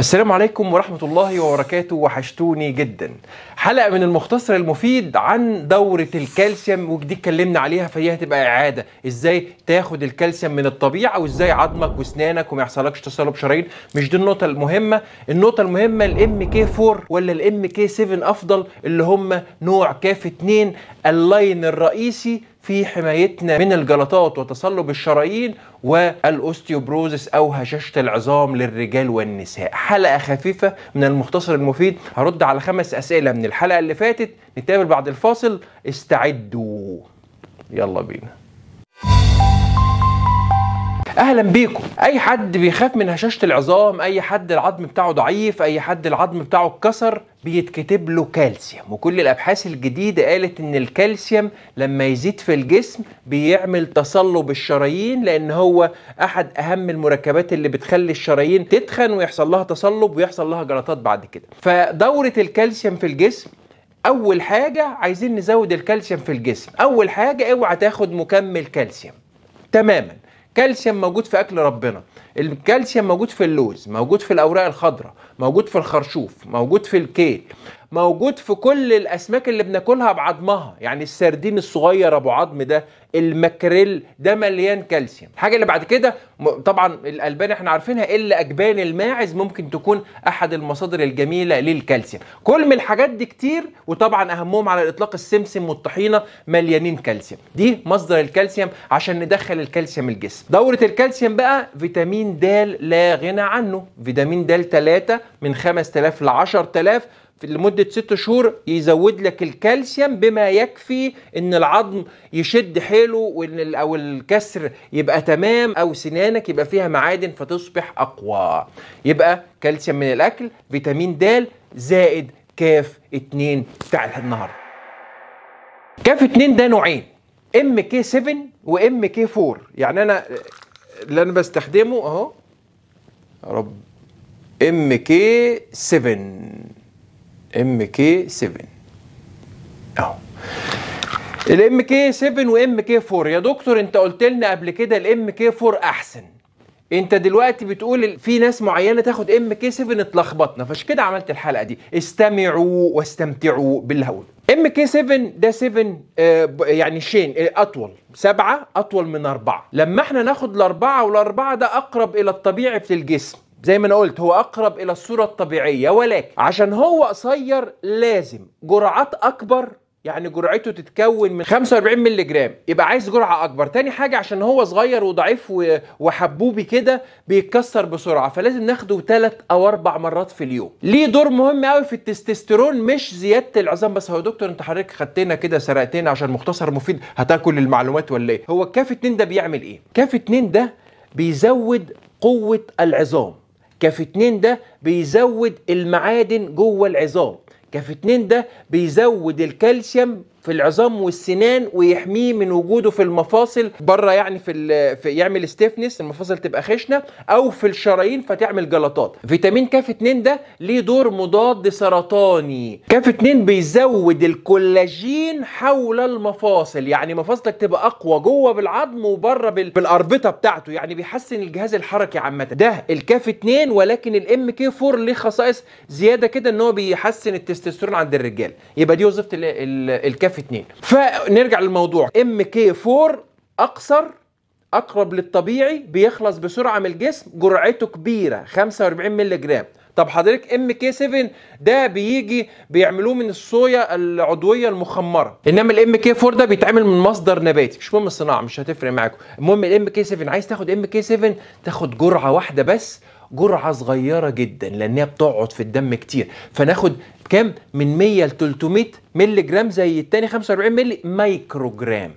السلام عليكم ورحمة الله وبركاته وحشتوني جدا حلقة من المختصر المفيد عن دورة الكالسيوم ودي اتكلمنا عليها فهي هتبقى إعادة ازاي تاخد الكالسيوم من الطبيعة وازاي عظمك واسنانك وما يحصلكش تصلب شرايين مش دي النقطة المهمة النقطة المهمة الام كي 4 ولا الام كي 7 افضل اللي هم نوع كاف 2 اللاين الرئيسي في حمايتنا من الجلطات وتصلب الشرايين والاوستيوبروزس او هشاشه العظام للرجال والنساء حلقه خفيفه من المختصر المفيد هرد على خمس اسئله من الحلقه اللي فاتت نتقابل بعد الفاصل استعدوا يلا بينا اهلا بيكم اي حد بيخاف من هشاشه العظام اي حد العظم بتاعه ضعيف اي حد العظم بتاعه اتكسر بيتكتب له كالسيوم وكل الابحاث الجديده قالت ان الكالسيوم لما يزيد في الجسم بيعمل تصلب الشرايين لان هو احد اهم المركبات اللي بتخلي الشرايين تتخن ويحصل لها تصلب ويحصل لها جلطات بعد كده فدوره الكالسيوم في الجسم اول حاجه عايزين نزود الكالسيوم في الجسم اول حاجه اوعى تاخد مكمل كالسيوم تماما الكالسيوم موجود في اكل ربنا الكالسيوم موجود في اللوز موجود في الاوراق الخضراء موجود في الخرشوف موجود في الكيل موجود في كل الاسماك اللي بناكلها بعظمها يعني السردين الصغير ابو عظم ده المكريل ده مليان كالسيوم الحاجه اللي بعد كده طبعا الالبان احنا عارفينها الا اجبان الماعز ممكن تكون احد المصادر الجميله للكالسيوم كل من الحاجات دي كتير وطبعا اهمهم على الاطلاق السمسم والطحينه مليانين كالسيوم دي مصدر الكالسيوم عشان ندخل الكالسيوم الجسم دوره الكالسيوم بقى فيتامين د لا غنى عنه فيتامين د 3 من 5000 ل 10000 لمدة ست شهور يزود لك الكالسيوم بما يكفي ان العظم يشد حيله وان او الكسر يبقى تمام او سنانك يبقى فيها معادن فتصبح اقوى يبقى كالسيوم من الاكل فيتامين د زائد كاف 2 بتاع النهارده كاف 2 ده نوعين ام كي 7 وام كي 4 يعني انا اللي انا بستخدمه اهو يا رب ام كي 7 ام كي 7 اهو الام كي 7 وام كي 4 يا دكتور انت قلت لنا قبل كده الام كي 4 احسن انت دلوقتي بتقول في ناس معينه تاخد ام كي 7 اتلخبطنا فعشان كده عملت الحلقه دي استمعوا واستمتعوا باللي ام كي 7 ده 7 آه، يعني شين آه، اطول سبعه اطول من اربعه لما احنا ناخد الاربعه والاربعه ده اقرب الى الطبيعي في الجسم زي ما انا قلت هو اقرب الى الصوره الطبيعيه ولكن عشان هو قصير لازم جرعات اكبر يعني جرعته تتكون من 45 مللي جرام يبقى عايز جرعه اكبر تاني حاجه عشان هو صغير وضعيف وحبوبي كده بيتكسر بسرعه فلازم ناخده 3 او 4 مرات في اليوم ليه دور مهم قوي في التستوستيرون مش زياده العظام بس هو يا دكتور انت حضرتك خدتنا كده سرقتنا عشان مختصر مفيد هتاكل المعلومات ولا ايه هو الكاف 2 ده بيعمل ايه كاف 2 ده بيزود قوه العظام كاف 2 ده بيزود المعادن جوه العظام كاف 2 ده بيزود الكالسيوم في العظام والسنان ويحميه من وجوده في المفاصل بره يعني في, في يعمل ستيفنس المفاصل تبقى خشنه او في الشرايين فتعمل جلطات فيتامين كاف 2 ده ليه دور مضاد سرطاني كاف 2 بيزود الكولاجين حول المفاصل يعني مفاصلك تبقى اقوى جوه بالعظم وبره بالاربطه بتاعته يعني بيحسن الجهاز الحركي عامه ده الكاف 2 ولكن الام كي 4 ليه خصائص زياده كده ان هو بيحسن التستوستيرون عند الرجال يبقى دي وظيفه الكاف اف 2 فنرجع للموضوع ام كي 4 اقصر اقرب للطبيعي بيخلص بسرعه من الجسم جرعته كبيره 45 مللي جرام طب حضرتك ام كي 7 ده بيجي بيعملوه من الصويا العضويه المخمره انما الام كي 4 ده بيتعمل من مصدر نباتي مش مهم الصناعه مش هتفرق معاكم المهم الام كي 7 عايز تاخد ام كي 7 تاخد جرعه واحده بس جرعه صغيره جدا لانها بتقعد في الدم كتير فناخد كام من 100 ل 300 مللي جرام زي التاني 45 مللي مايكرو جرام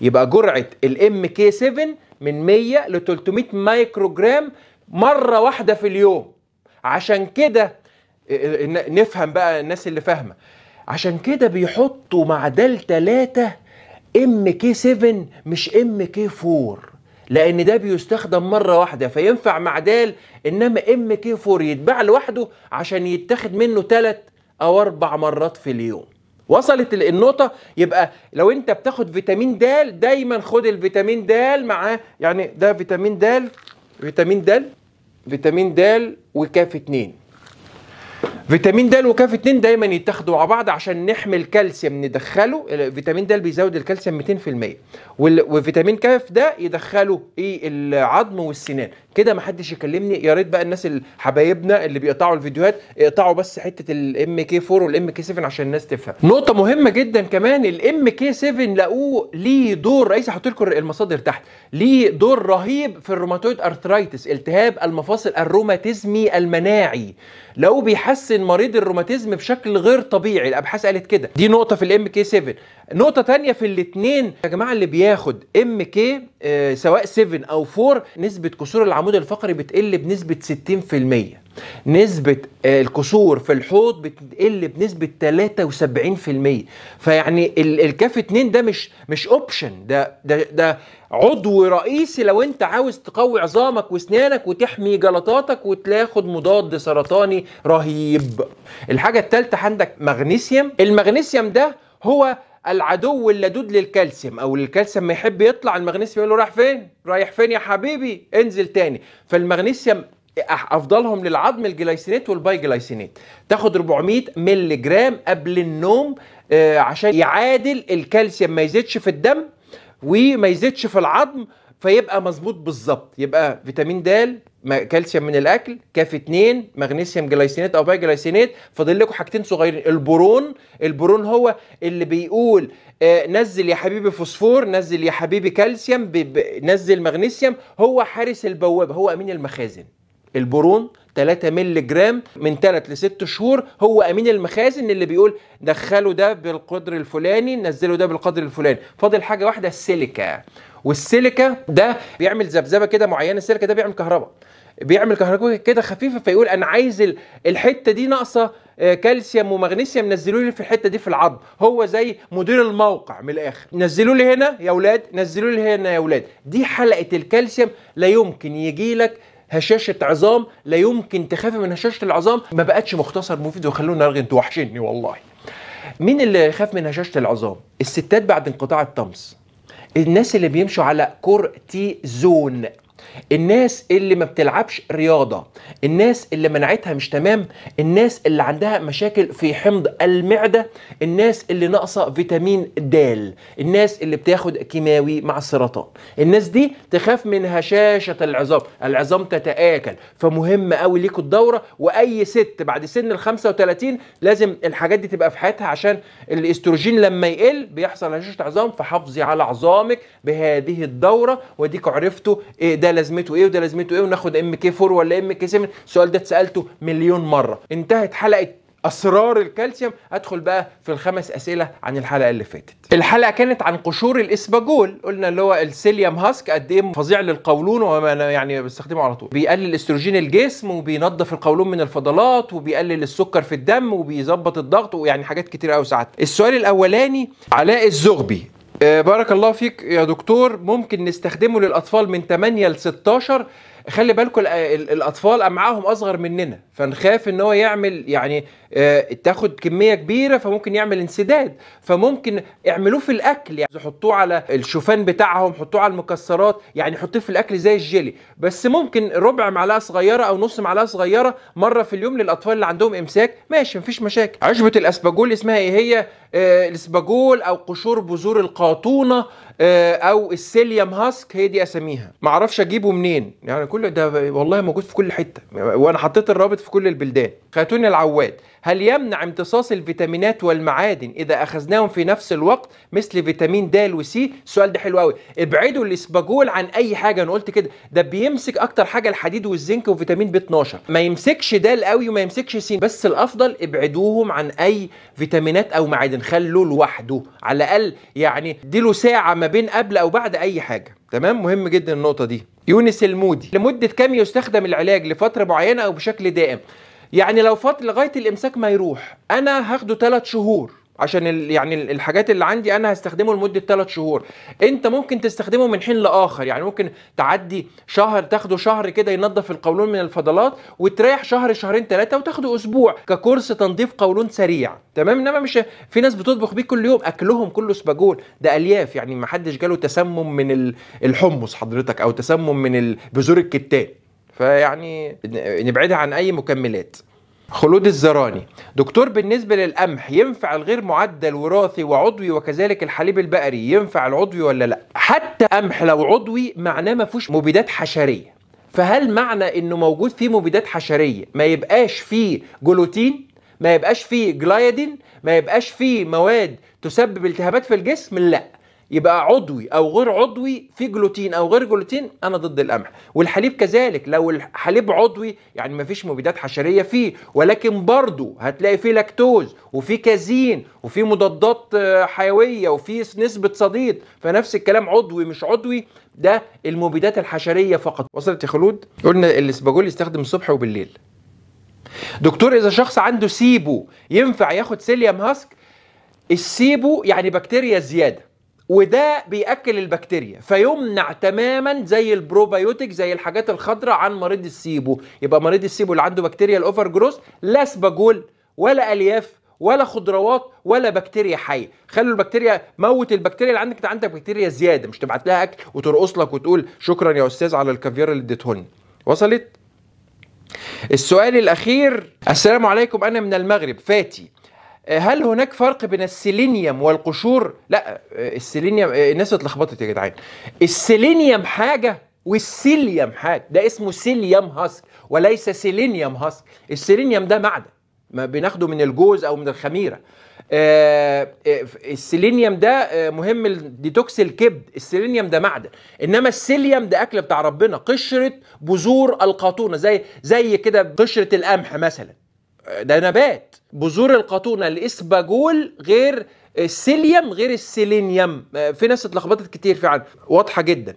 يبقى جرعه الام كي 7 من 100 ل 300 مايكرو جرام مره واحده في اليوم عشان كده آه، آه، نفهم بقى الناس اللي فاهمه عشان كده بيحطوا معدل 3 ام كي 7 مش ام كي 4 لان ده بيستخدم مره واحده فينفع مع دال انما ام كي 4 يتباع لوحده عشان يتاخد منه ثلاث او اربع مرات في اليوم وصلت النقطه يبقى لو انت بتاخد فيتامين د دايما خد الفيتامين د معاه يعني ده فيتامين د فيتامين د فيتامين د وكاف 2 فيتامين د وكاف 2 دايما يتاخدوا مع بعض عشان نحمي الكالسيوم ندخله فيتامين د بيزود الكالسيوم 200% وفيتامين كاف ده يدخله ايه العظم والسنان كده ما حدش يكلمني يا ريت بقى الناس حبايبنا اللي بيقطعوا الفيديوهات اقطعوا بس حته الام كي 4 والام كي 7 عشان الناس تفهم نقطه مهمه جدا كمان الام كي 7 لقوه ليه دور رئيسي هحط لكم المصادر تحت ليه دور رهيب في الروماتويد ارثرايتس التهاب المفاصل الروماتيزمي المناعي لو بيحسن مريض الروماتيزم بشكل غير طبيعي الابحاث قالت كده دي نقطه في الام كي 7 نقطه تانية في الاثنين يا جماعه اللي بياخد ام آه، كي سواء 7 او 4 نسبه كسور العمود الفقري بتقل بنسبه 60% نسبة آه، الكسور في الحوض بتقل بنسبة 73% فيعني الكاف 2 ده مش مش اوبشن ده ده ده عضو رئيسي لو انت عاوز تقوي عظامك واسنانك وتحمي جلطاتك وتاخد مضاد سرطاني رهيب. الحاجة الثالثة عندك مغنيسيوم، المغنيسيوم ده هو العدو اللدود للكالسيوم او الكالسيوم ما يحب يطلع المغنيسيوم يقول له رايح فين؟ رايح فين يا حبيبي؟ انزل تاني فالمغنيسيوم افضلهم للعظم الجلايسينيت والباي جلايسينيت تاخد 400 مللي جرام قبل النوم آه، عشان يعادل الكالسيوم ما يزيدش في الدم وما يزيدش في العظم فيبقى مظبوط بالظبط يبقى فيتامين د كالسيوم من الاكل كاف 2 مغنيسيوم جلايسينيت او باي جلايسينيت فاضل لكم حاجتين صغيرين البرون البرون هو اللي بيقول آه، نزل يا حبيبي فوسفور نزل يا حبيبي كالسيوم نزل مغنيسيوم هو حارس البوابه هو امين المخازن البرون 3 مللي جرام من 3 ل 6 شهور هو امين المخازن اللي بيقول دخلوا ده بالقدر الفلاني نزلوا ده بالقدر الفلاني فاضل حاجه واحده السيليكا والسيليكا ده بيعمل ذبذبه كده معينه السيليكا ده بيعمل كهرباء بيعمل كهرباء كده خفيفه فيقول انا عايز الحته دي ناقصه آه، كالسيوم ومغنيسيوم نزلوا لي في الحته دي في العظم هو زي مدير الموقع من الاخر نزلوا لي هنا يا اولاد نزلوا لي هنا يا اولاد دي حلقه الكالسيوم لا يمكن يجي لك هشاشه عظام لا يمكن تخافي من هشاشه العظام ما بقتش مختصر مفيد وخلونا ارغي انتوا وحشيني والله مين اللي يخاف من هشاشه العظام الستات بعد انقطاع الطمس الناس اللي بيمشوا على كورتيزون الناس اللي ما بتلعبش رياضه الناس اللي منعتها مش تمام الناس اللي عندها مشاكل في حمض المعده الناس اللي ناقصه فيتامين د الناس اللي بتاخد كيماوي مع السرطان الناس دي تخاف من هشاشه العظام العظام تتاكل فمهم قوي ليكوا الدوره واي ست بعد سن ال 35 لازم الحاجات دي تبقى في حياتها عشان الاستروجين لما يقل بيحصل هشاشه عظام فحافظي على عظامك بهذه الدوره وديك عرفتوا ايه ده لازمته ايه وده لازمته ايه وناخد ام كي 4 ولا ام كي 7 السؤال ده اتسالته مليون مره انتهت حلقه اسرار الكالسيوم ادخل بقى في الخمس اسئله عن الحلقه اللي فاتت الحلقه كانت عن قشور الاسباجول قلنا اللي هو السيليوم هاسك قد ايه فظيع للقولون وما يعني بستخدمه على طول بيقلل استروجين الجسم وبينظف القولون من الفضلات وبيقلل السكر في الدم وبيظبط الضغط ويعني حاجات كتير قوي ساعات السؤال الاولاني علاء الزغبي آه، بارك الله فيك يا دكتور ممكن نستخدمه للاطفال من 8 ل 16 خلي بالكم الاطفال امعاهم اصغر مننا فنخاف ان هو يعمل يعني آه، تاخد كميه كبيره فممكن يعمل انسداد فممكن اعملوه في الاكل يعني حطوه على الشوفان بتاعهم حطوه على المكسرات يعني حطوه في الاكل زي الجيلي بس ممكن ربع معلقه صغيره او نص معلقه صغيره مره في اليوم للاطفال اللي عندهم امساك ماشي مفيش مشاكل عشبه الاسباجول اسمها ايه هي آه، الاسباجول او قشور بذور القاطونه آه، او السيليام هاسك هي دي اساميها ما اعرفش اجيبه منين يعني كل ده والله موجود في كل حته وانا حطيت الرابط في كل البلدان خاتون العواد هل يمنع امتصاص الفيتامينات والمعادن إذا أخذناهم في نفس الوقت مثل فيتامين د وسي السؤال ده حلو قوي ابعدوا الإسباجول عن أي حاجة أنا قلت كده ده بيمسك أكتر حاجة الحديد والزنك وفيتامين بي 12 ما يمسكش د قوي وما يمسكش سين بس الأفضل ابعدوهم عن أي فيتامينات أو معادن خلوه لوحده على الأقل يعني اديله ساعة ما بين قبل أو بعد أي حاجة تمام مهم جدا النقطة دي يونس المودي لمدة كام يستخدم العلاج لفترة معينة أو بشكل دائم يعني لو فاضل لغايه الامساك ما يروح انا هاخده ثلاث شهور عشان يعني الحاجات اللي عندي انا هستخدمه لمده ثلاث شهور انت ممكن تستخدمه من حين لاخر يعني ممكن تعدي شهر تاخده شهر كده ينظف القولون من الفضلات وتريح شهر شهرين ثلاثه وتاخده اسبوع ككورس تنظيف قولون سريع تمام انما مش في ناس بتطبخ بيه كل يوم اكلهم كله سباجول ده الياف يعني ما حدش جاله تسمم من الحمص حضرتك او تسمم من بذور الكتان فيعني نبعدها عن اي مكملات خلود الزراني دكتور بالنسبه للقمح ينفع الغير معدل وراثي وعضوي وكذلك الحليب البقري ينفع العضوي ولا لا حتى قمح لو عضوي معناه ما فيهوش مبيدات حشريه فهل معنى انه موجود فيه مبيدات حشريه ما يبقاش فيه جلوتين ما يبقاش فيه جلايدين ما يبقاش فيه مواد تسبب التهابات في الجسم لا يبقى عضوي او غير عضوي في جلوتين او غير جلوتين انا ضد القمح والحليب كذلك لو الحليب عضوي يعني ما فيش مبيدات حشريه فيه ولكن برضه هتلاقي فيه لاكتوز وفي كازين وفي مضادات آه، حيويه وفي نسبه صديد فنفس الكلام عضوي مش عضوي ده المبيدات الحشريه فقط وصلت يا خلود قلنا الاسباجول يستخدم الصبح وبالليل دكتور اذا شخص عنده سيبو ينفع ياخد سيليوم هاسك السيبو يعني بكتيريا زياده وده بياكل البكتيريا فيمنع تماما زي البروبايوتيك زي الحاجات الخضراء عن مريض السيبو يبقى مريض السيبو اللي عنده بكتيريا الاوفر جروس لا سباجول ولا الياف ولا خضروات ولا بكتيريا حيه خلوا البكتيريا موت البكتيريا اللي عندك انت عندك بكتيريا زياده مش تبعت لها اكل وترقص لك وتقول شكرا يا استاذ على الكافيار اللي اديتهولي وصلت السؤال الاخير السلام عليكم انا من المغرب فاتي آه، هل هناك فرق بين السيلينيوم والقشور؟ لا آه، السيلينيوم آه، الناس اتلخبطت يا جدعان. السيلينيوم حاجه والسيليوم حاجه، ده اسمه سيليوم هاسك وليس سيلينيوم هاسك، السيلينيوم ده معدن ما بناخده من الجوز او من الخميره. السيلينيوم ده مهم لديتوكس الكبد، السيلينيوم ده معدن، انما السيليوم ده اكل بتاع ربنا قشره بذور القاتونه زي زي كده قشره القمح مثلا. ده نبات بذور القطونه الاسباجول غير السيليوم غير السيلينيوم آه، في ناس اتلخبطت كتير في عنه واضحه جدا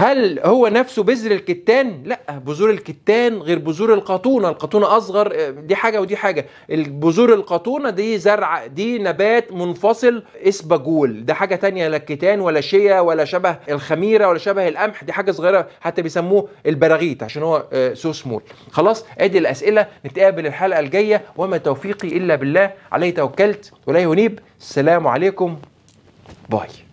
هل هو نفسه بذر الكتان؟ لا بذور الكتان غير بذور القطونة، القطونة أصغر دي حاجة ودي حاجة، بذور القطونة دي زرع دي نبات منفصل اسباجول، ده حاجة تانية لا كتان ولا شيا ولا شبه الخميرة ولا شبه القمح، دي حاجة صغيرة حتى بيسموه البراغيث عشان هو آه، سو سمول. خلاص أدي الأسئلة نتقابل الحلقة الجاية وما توفيقي إلا بالله عليه توكلت ولا ينيب السلام عليكم باي